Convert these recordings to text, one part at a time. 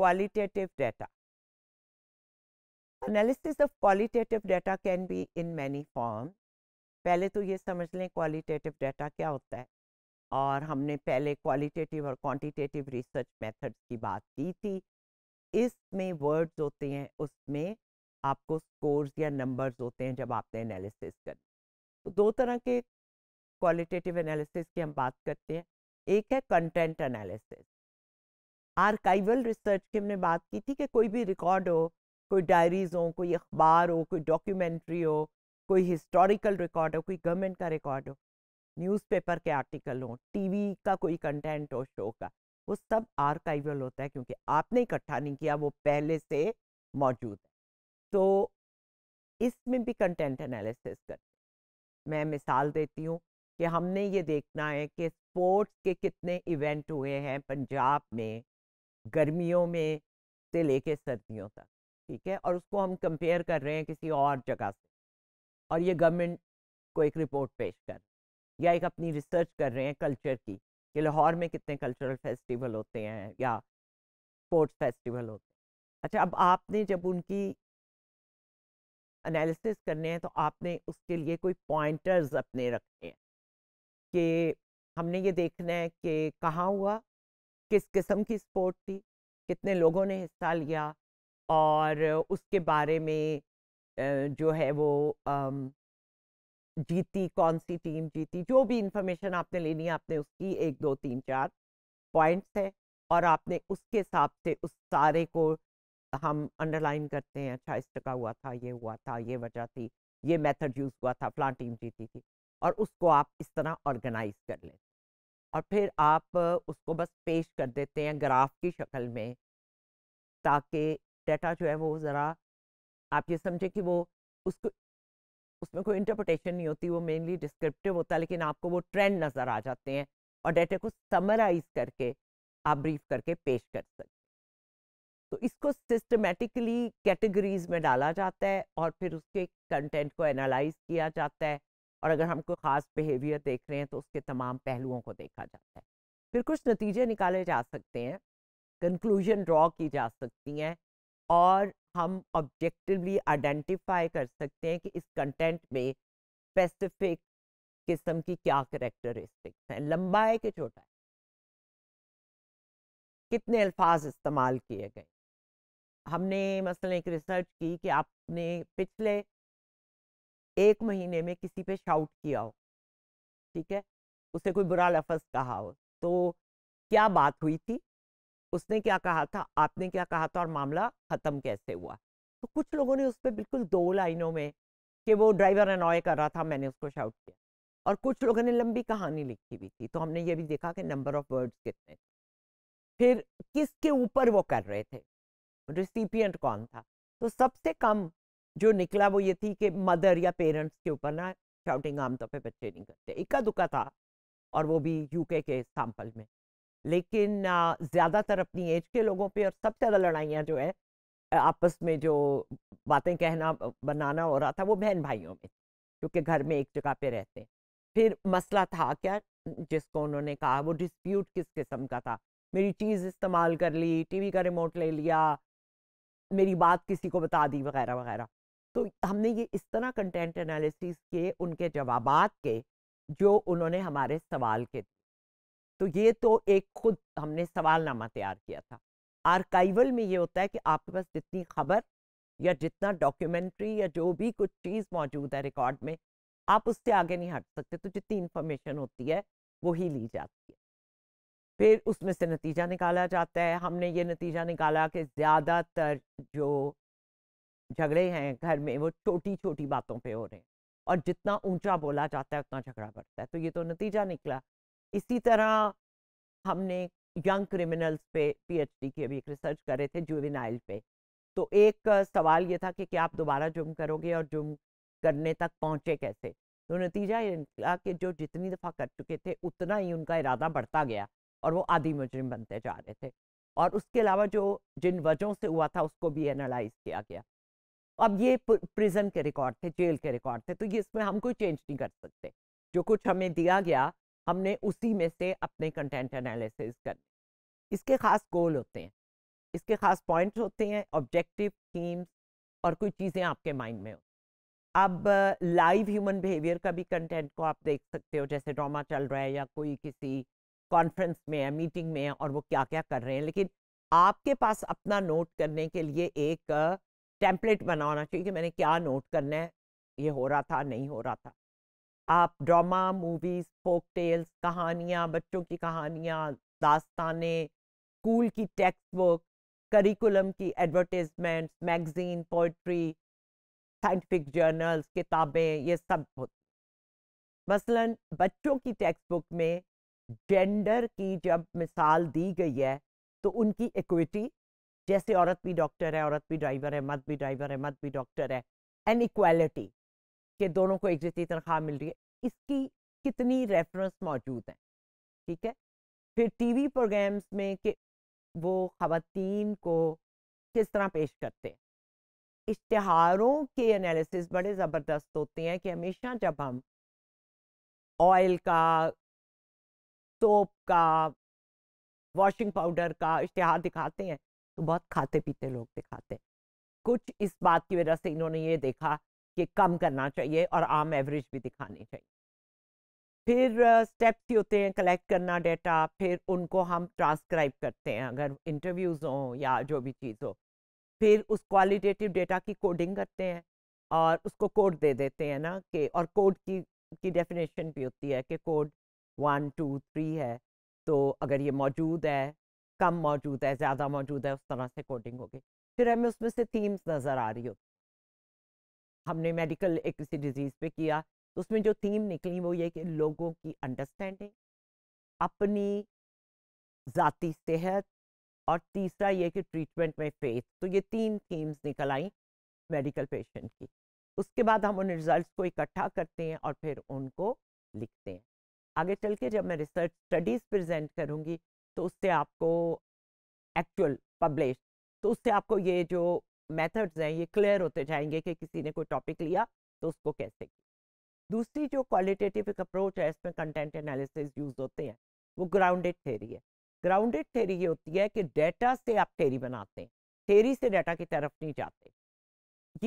qualitative data. Analysis of qualitative data can be in many forms. पहले तो ये समझ लें qualitative data क्या होता है और हमने पहले qualitative और quantitative research methods की बात की थी इसमें words होते हैं उसमें आपको स्कोर्स या नंबर्स होते हैं जब आपने एनालिसिस करनी तो दो तरह के क्वालिटेटिव एनालिसिस की हम बात करते हैं एक है कंटेंट एनालिसिस आर्काइवल रिसर्च की हमने बात की थी कि कोई भी रिकॉर्ड हो कोई डायरीज हो कोई अखबार हो कोई डॉक्यूमेंट्री हो कोई हिस्टोरिकल रिकॉर्ड हो कोई गवर्नमेंट का रिकॉर्ड हो न्यूज़पेपर के आर्टिकल हो टीवी का कोई कंटेंट हो शो का वो सब आर्काइवल होता है क्योंकि आपने इकट्ठा नहीं किया वो पहले से मौजूद है तो इसमें भी कंटेंट एनालिसिस कर मैं मिसाल देती हूँ कि हमने ये देखना है कि स्पोर्ट्स के कितने इवेंट हुए हैं पंजाब में गर्मियों में से लेके सर्दियों तक ठीक है और उसको हम कंपेयर कर रहे हैं किसी और जगह से और ये गवर्नमेंट को एक रिपोर्ट पेश कर या एक अपनी रिसर्च कर रहे हैं कल्चर की कि लाहौर में कितने कल्चरल फेस्टिवल होते हैं या स्पोर्ट्स फेस्टिवल होते हैं अच्छा अब आपने जब उनकी एनालिसिस करने हैं तो आपने उसके लिए कोई पॉइंटर्स अपने रखे हैं कि हमने ये देखना है कि कहाँ हुआ किस किस्म की स्पोर्ट थी कितने लोगों ने हिस्सा लिया और उसके बारे में जो है वो जीती कौन सी टीम जीती जो भी इंफॉर्मेशन आपने लेनी है आपने उसकी एक दो तीन चार पॉइंट्स है और आपने उसके हिसाब से उस सारे को हम अंडरलाइन करते हैं अच्छा इस टका हुआ था ये हुआ था ये वजह थी ये मेथड यूज़ हुआ था फ्लान टीम जीती थी और उसको आप इस तरह ऑर्गेनाइज कर लें और फिर आप उसको बस पेश कर देते हैं ग्राफ की शक्ल में ताकि डेटा जो है वो ज़रा आप ये समझे कि वो उसको उसमें कोई इंटरप्रटेशन नहीं होती वो मेनली डिस्क्रिप्टिव होता है लेकिन आपको वो ट्रेंड नज़र आ जाते हैं और डेटा को समराइज करके आप ब्रीफ करके पेश कर सकते तो इसको सिस्टमेटिकली कैटेगरीज में डाला जाता है और फिर उसके कंटेंट को एनालाइज किया जाता है और अगर हम कोई ख़ास बिहेवियर देख रहे हैं तो उसके तमाम पहलुओं को देखा जाता है फिर कुछ नतीजे निकाले जा सकते हैं कंक्लूजन ड्रॉ की जा सकती हैं और हम ऑब्जेक्टिवली आइडेंटिफाई कर सकते हैं कि इस कंटेंट में स्पेसिफिक किस्म की क्या करेक्टरिस्टिक्स हैं लंबा है कि छोटा है कितने अल्फाज इस्तेमाल किए गए हमने मसलन एक रिसर्च की कि आपने पिछले एक महीने में किसी पे शाउट किया हो ठीक है उसे कोई बुरा लफज कहा हो तो क्या बात हुई थी उसने क्या कहा था आपने क्या कहा था और मामला ख़त्म कैसे हुआ तो कुछ लोगों ने उस पर बिल्कुल दो लाइनों में कि वो ड्राइवर अनॉय कर रहा था मैंने उसको शाउट किया और कुछ लोगों ने लंबी कहानी लिखी हुई थी तो हमने ये भी देखा कि नंबर ऑफ वर्ड्स कितने फिर किसके ऊपर वो कर रहे थे रिसिपियंट कौन था तो सबसे कम जो निकला वो ये थी कि मदर या पेरेंट्स के ऊपर ना शाउटिंग आमतौर पे बच्चे नहीं करते इक्का दुक्का था और वो भी यूके के सैम्पल में लेकिन ज़्यादातर अपनी एज के लोगों पे और सबसे ज़्यादा लड़ाइयाँ जो है आपस में जो बातें कहना बनाना हो रहा था वो बहन भाइयों में क्योंकि घर में एक जगह पे रहते हैं फिर मसला था क्या जिसको उन्होंने कहा वो डिस्प्यूट किस किस्म का था मेरी चीज़ इस्तेमाल कर ली टीवी का रिमोट ले लिया मेरी बात किसी को बता दी वगैरह वगैरह तो हमने ये इस तरह कंटेंट एनालिसिस के उनके जवाब के जो उन्होंने हमारे सवाल के तो ये तो एक खुद हमने सवालनामा तैयार किया था आर्काइवल में ये होता है कि आपके पास जितनी खबर या जितना डॉक्यूमेंट्री या जो भी कुछ चीज़ मौजूद है रिकॉर्ड में आप उससे आगे नहीं हट सकते तो जितनी इन्फॉर्मेशन होती है वो ही ली जाती है फिर उसमें से नतीजा निकाला जाता है हमने ये नतीजा निकाला कि ज़्यादातर जो झगड़े हैं घर में वो छोटी छोटी बातों पे हो रहे हैं और जितना ऊंचा बोला जाता है उतना झगड़ा बढ़ता है तो ये तो नतीजा निकला इसी तरह हमने यंग क्रिमिनल्स पे पीएचडी की अभी एक रिसर्च कर रहे थे जुवेनाइल पे तो एक सवाल ये था कि क्या आप दोबारा जुर्म करोगे और जुर्म करने तक पहुँचे कैसे तो नतीजा ये निकला कि जो जितनी दफ़ा कर चुके थे उतना ही उनका इरादा बढ़ता गया और वो आदि मुजरिम बनते जा रहे थे और उसके अलावा जो जिन वजहों से हुआ था उसको भी एनालाइज किया गया तो अब ये प्रिजन के रिकॉर्ड थे जेल के रिकॉर्ड थे तो ये इसमें हम कोई चेंज नहीं कर सकते जो कुछ हमें दिया गया हमने उसी में से अपने कंटेंट एनालिसिस करने इसके खास गोल होते हैं इसके खास पॉइंट्स होते हैं ऑब्जेक्टिव थीम्स और कुछ चीज़ें आपके माइंड में हो अब लाइव ह्यूमन बिहेवियर का भी कंटेंट को आप देख सकते हो जैसे ड्रामा चल रहा है या कोई किसी कॉन्फ्रेंस में है मीटिंग में है और वो क्या क्या कर रहे हैं लेकिन आपके पास अपना नोट करने के लिए एक टेम्पलेट बनाना चाहिए कि मैंने क्या नोट करना है ये हो रहा था नहीं हो रहा था आप ड्रामा मूवीज़ फोक टेल्स कहानियाँ बच्चों की कहानियाँ दास्तानें स्कूल की टेक्स्ट बुक करिकुलम की advertisements magazine poetry scientific journals किताबें ये सब होती मसलन बच्चों की टेक्स्ट बुक में जेंडर की जब मिसाल दी गई है तो उनकी इक्विटी जैसे औरत भी डॉक्टर है औरत भी ड्राइवर है मर्द भी ड्राइवर है मर्द भी डॉक्टर है एंड इक्वालिटी के दोनों को एक जैसी तनख्वाह मिल रही है इसकी कितनी रेफरेंस मौजूद हैं ठीक है फिर टीवी प्रोग्राम्स में कि वो खातन को किस तरह पेश करते हैं इश्तहारों के एनालिसिस बड़े ज़बरदस्त होते हैं कि हमेशा जब हम ऑयल का सोप का वॉशिंग पाउडर का इश्तहार दिखाते हैं तो बहुत खाते पीते लोग दिखाते कुछ इस बात की वजह से इन्होंने ये देखा कि कम करना चाहिए और आम एवरेज भी दिखानी चाहिए फिर स्टेप्स ही होते हैं कलेक्ट करना डेटा फिर उनको हम ट्रांसक्राइब करते हैं अगर इंटरव्यूज़ हों या जो भी चीज़ हो फिर उस क्वालिटेटिव डेटा की कोडिंग करते हैं और उसको कोड दे देते हैं ना कि और कोड की की डेफिनेशन भी होती है कि कोड वन टू थ्री है तो अगर ये मौजूद है कम मौजूद है ज़्यादा मौजूद है उस तरह से कोडिंग होगी फिर हमें उसमें से थीम्स नज़र आ रही होती हमने मेडिकल एक किसी डिजीज़ पे किया तो उसमें जो थीम निकली वो ये कि लोगों की अंडरस्टैंडिंग अपनी ज़ाती सेहत और तीसरा ये कि ट्रीटमेंट में फेथ तो ये तीन थीम्स निकल आई मेडिकल पेशेंट की उसके बाद हम उन रिजल्ट को इकट्ठा करते हैं और फिर उनको लिखते हैं आगे चल के जब मैं रिसर्च स्टडीज़ प्रेजेंट करूँगी तो उससे आपको एक्चुअल पब्लिश तो उससे आपको ये जो मेथड्स हैं ये क्लियर होते जाएंगे कि किसी ने कोई टॉपिक लिया तो उसको कैसे दूसरी जो क्वालिटेटिव एक अप्रोच है इसमें कंटेंट एनालिसिस यूज होते हैं वो ग्राउंडेड थेरी है ग्राउंडेड थेरी ये होती है कि डेटा से आप थेरी बनाते हैं थेरी से डेटा की तरफ नहीं जाते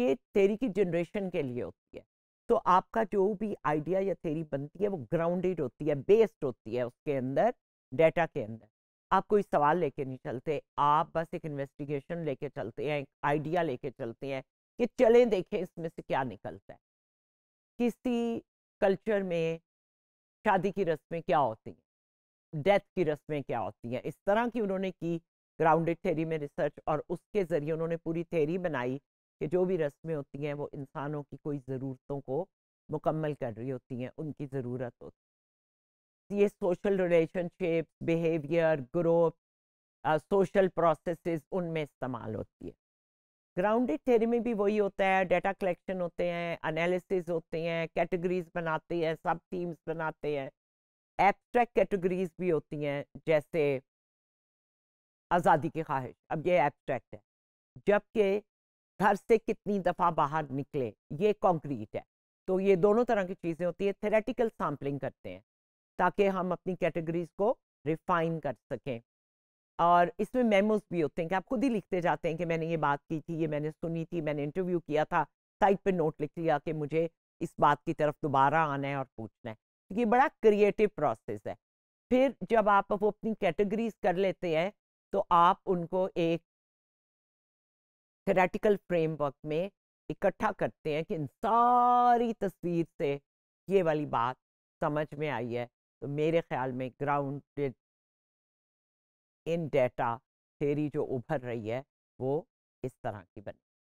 ये थेरी की जनरेशन के लिए होती है तो आपका जो भी आइडिया या थेरी बनती है वो ग्राउंडेड होती है बेस्ड होती है उसके अंदर डेटा के अंदर आप कोई सवाल लेके नहीं चलते आप बस एक इन्वेस्टिगेशन लेके चलते हैं एक आइडिया लेके चलते हैं कि चलें देखें इसमें से क्या निकलता है किसी कल्चर में शादी की रस्में क्या होती हैं डेथ की रस्में क्या होती हैं इस तरह की उन्होंने की ग्राउंडेड थेरी में रिसर्च और उसके ज़रिए उन्होंने पूरी थेरी बनाई कि जो भी रस्में होती हैं वो इंसानों की कोई ज़रूरतों को मुकम्मल कर रही होती हैं उनकी ज़रूरत होती ये social relationship behaviour growth social processes उनमें इस्तेमाल होती है ग्राउंडेड थेरी में भी वही होता है डेटा कलेक्शन होते हैं एनालिसिस होते हैं कैटेगरीज बनाते हैं सब टीम्स बनाते हैं एब्स्ट्रैक्ट कैटेगरीज भी होती हैं जैसे आज़ादी की ख्वाहिश अब ये एब्स्ट्रैक्ट है जबकि घर से कितनी दफ़ा बाहर निकले ये कॉन्क्रीट है तो ये दोनों तरह की चीज़ें होती है थेरेटिकल सैम्पलिंग करते हैं ताकि हम अपनी कैटेगरीज को रिफाइन कर सकें और इसमें मेमोज भी होते हैं कि आप खुद ही लिखते जाते हैं कि मैंने ये बात की थी ये मैंने सुनी थी मैंने इंटरव्यू किया था साइट पे नोट लिख लिया कि मुझे इस बात की तरफ दोबारा आना है और पूछना है तो ये बड़ा क्रिएटिव प्रोसेस है फिर जब आप वो अपनी कैटेगरीज कर लेते हैं तो आप उनको एक थेरेटिकल फ्रेमवर्क में इकट्ठा करते हैं कि इन सारी तस्वीर से ये वाली बात समझ में आई है तो मेरे ख्याल में ग्राउंडेड इन डेटा थेरी जो उभर रही है वो इस तरह की बनी